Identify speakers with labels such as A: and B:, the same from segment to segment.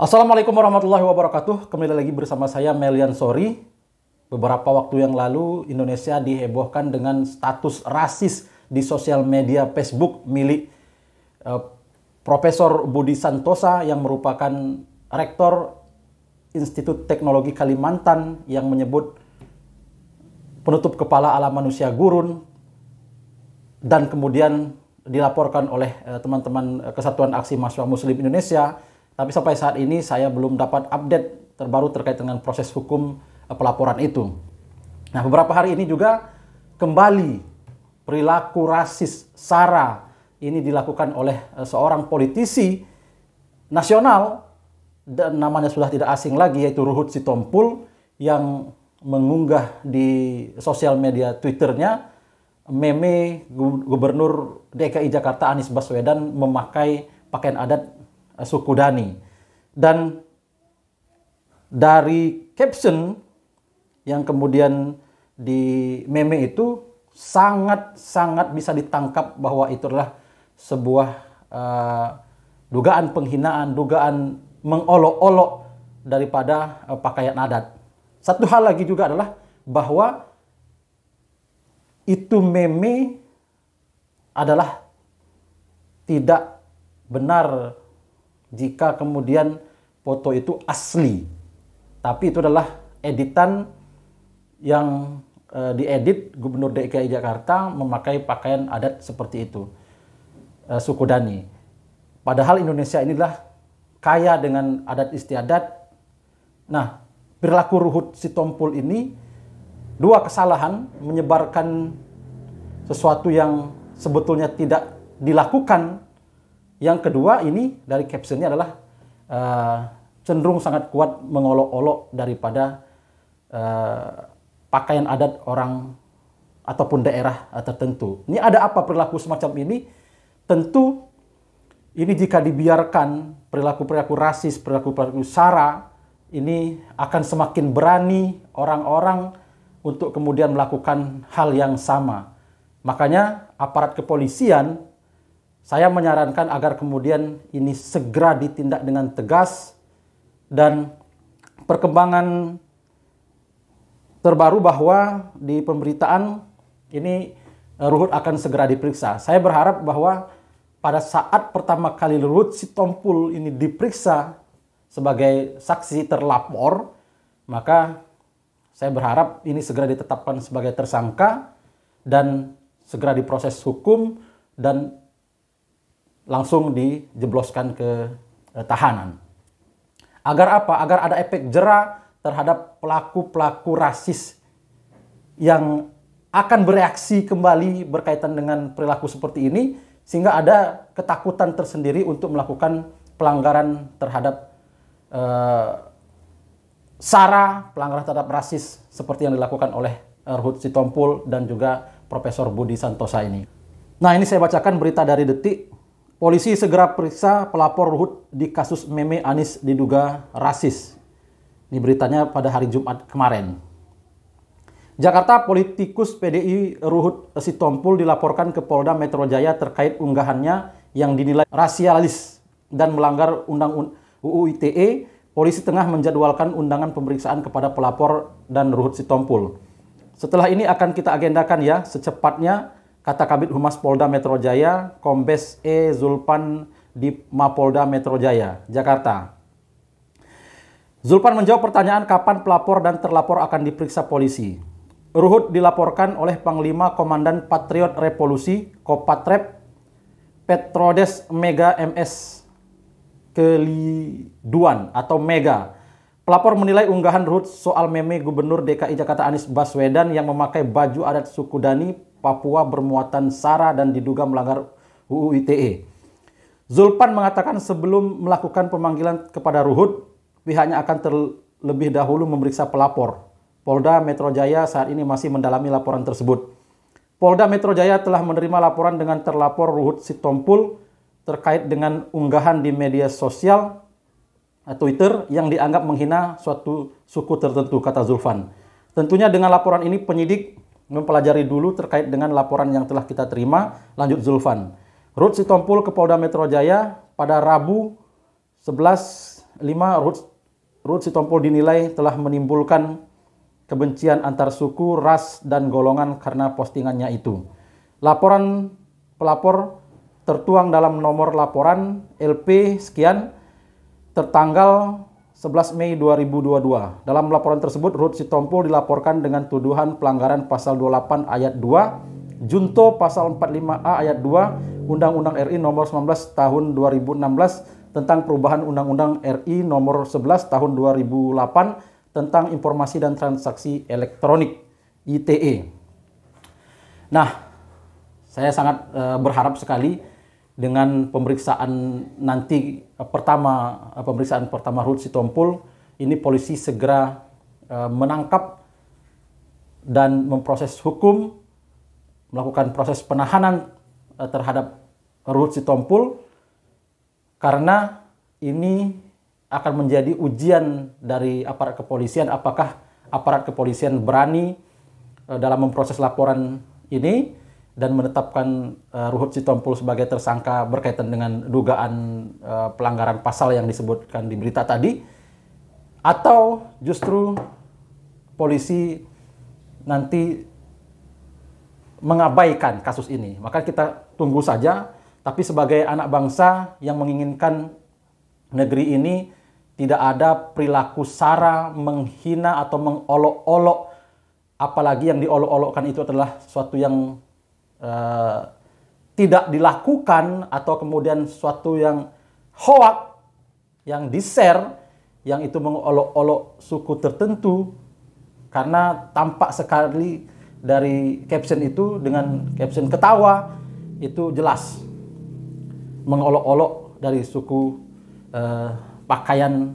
A: Assalamualaikum warahmatullahi wabarakatuh. Kembali lagi bersama saya Melian Sori. Beberapa waktu yang lalu Indonesia dihebohkan dengan status rasis di sosial media Facebook milik eh, Profesor Budi Santosa yang merupakan rektor Institut Teknologi Kalimantan yang menyebut penutup kepala ala manusia gurun dan kemudian dilaporkan oleh eh, teman-teman eh, Kesatuan Aksi Mahasiswa Muslim Indonesia tapi sampai saat ini saya belum dapat update terbaru terkait dengan proses hukum eh, pelaporan itu. Nah, beberapa hari ini juga kembali perilaku rasis SARA ini dilakukan oleh eh, seorang politisi nasional dan namanya sudah tidak asing lagi yaitu Ruhut Sitompul yang mengunggah di sosial media Twitternya meme Gubernur DKI Jakarta Anies Baswedan memakai pakaian adat suku Dani. Dan dari caption yang kemudian di meme itu sangat-sangat bisa ditangkap bahwa itu adalah sebuah uh, dugaan penghinaan, dugaan mengolok-olok daripada uh, pakaian adat. Satu hal lagi juga adalah bahwa itu meme adalah tidak benar jika kemudian foto itu asli. Tapi itu adalah editan yang e, diedit Gubernur DKI Jakarta memakai pakaian adat seperti itu, e, suku Dani. Padahal Indonesia inilah kaya dengan adat istiadat. Nah, perilaku Ruhut Sitompul ini dua kesalahan menyebarkan sesuatu yang sebetulnya tidak dilakukan yang kedua ini dari captionnya adalah uh, cenderung sangat kuat mengolok-olok daripada uh, pakaian adat orang ataupun daerah eh, tertentu. Ini ada apa perilaku semacam ini? Tentu ini jika dibiarkan perilaku-perilaku rasis, perilaku-perilaku sara ini akan semakin berani orang-orang untuk kemudian melakukan hal yang sama. Makanya aparat kepolisian saya menyarankan agar kemudian ini segera ditindak dengan tegas dan perkembangan terbaru bahwa di pemberitaan ini Ruhut eh, akan segera diperiksa. Saya berharap bahwa pada saat pertama kali Ruhut Sitompul ini diperiksa sebagai saksi terlapor, maka saya berharap ini segera ditetapkan sebagai tersangka dan segera diproses hukum dan langsung dijebloskan ke eh, tahanan. Agar apa? Agar ada efek jerah terhadap pelaku-pelaku rasis yang akan bereaksi kembali berkaitan dengan perilaku seperti ini sehingga ada ketakutan tersendiri untuk melakukan pelanggaran terhadap eh, SARA, pelanggaran terhadap rasis seperti yang dilakukan oleh Erhut eh, Sitompul dan juga Profesor Budi Santosa ini. Nah, ini saya bacakan berita dari Detik Polisi segera periksa pelapor Ruhut di kasus meme Anis diduga rasis. Ini beritanya pada hari Jumat kemarin. Jakarta politikus PDI Ruhut Sitompul dilaporkan ke Polda Metro Jaya terkait unggahannya yang dinilai rasialis dan melanggar Undang UU ITE. Polisi tengah menjadwalkan undangan pemeriksaan kepada pelapor dan Ruhut Sitompul. Setelah ini akan kita agendakan ya secepatnya Kata Kabit Humas Polda Metro Jaya, Kombes E. Zulpan di Mapolda Metro Jaya, Jakarta. Zulpan menjawab pertanyaan kapan pelapor dan terlapor akan diperiksa polisi. Ruhut dilaporkan oleh Panglima Komandan Patriot Revolusi Kopatrep Petrodes Mega MS Keliduan atau Mega. Pelapor menilai unggahan Ruhut soal meme Gubernur DKI Jakarta Anies Baswedan yang memakai baju adat suku Dani Papua bermuatan SARA dan diduga melanggar UU ITE. Zulpan mengatakan sebelum melakukan pemanggilan kepada Ruhut, pihaknya akan terlebih dahulu memeriksa pelapor. Polda Metro Jaya saat ini masih mendalami laporan tersebut. Polda Metro Jaya telah menerima laporan dengan terlapor Ruhut Sitompul terkait dengan unggahan di media sosial eh, Twitter yang dianggap menghina suatu suku tertentu, kata Zulfan. Tentunya dengan laporan ini penyidik mempelajari dulu terkait dengan laporan yang telah kita terima. Lanjut Zulfan. Rut Sitompul ke Polda Metro Jaya pada Rabu 11.05 Ruth, Rut Sitompul dinilai telah menimbulkan kebencian antar suku, ras, dan golongan karena postingannya itu. Laporan pelapor tertuang dalam nomor laporan LP sekian tertanggal 11 Mei 2022. Dalam laporan tersebut, Ruth Sitompul dilaporkan dengan tuduhan pelanggaran pasal 28 ayat 2, Junto pasal 45A ayat 2, Undang-Undang RI nomor 19 tahun 2016 tentang perubahan Undang-Undang RI nomor 11 tahun 2008 tentang informasi dan transaksi elektronik ITE. Nah, saya sangat uh, berharap sekali dengan pemeriksaan nanti eh, pertama eh, pemeriksaan pertama Ruth Sitompul ini polisi segera eh, menangkap dan memproses hukum melakukan proses penahanan terhadap Ruth Sitompul karena ini akan menjadi ujian dari aparat kepolisian apakah aparat kepolisian berani dalam memproses laporan ini dan menetapkan uh, Ruhut Sitompul sebagai tersangka berkaitan dengan dugaan uh, pelanggaran pasal yang disebutkan di berita tadi atau justru polisi nanti mengabaikan kasus ini. Maka kita tunggu saja tapi sebagai anak bangsa yang menginginkan negeri ini tidak ada perilaku sara menghina atau mengolok-olok apalagi yang diolok-olokkan itu adalah suatu yang Eh, tidak dilakukan atau kemudian sesuatu yang hoak yang di yang itu mengolok-olok suku tertentu karena tampak sekali dari caption itu dengan caption ketawa itu jelas mengolok-olok dari suku eh, pakaian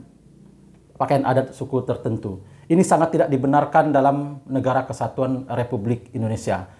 A: pakaian adat suku tertentu. Ini sangat tidak dibenarkan dalam negara kesatuan Republik Indonesia.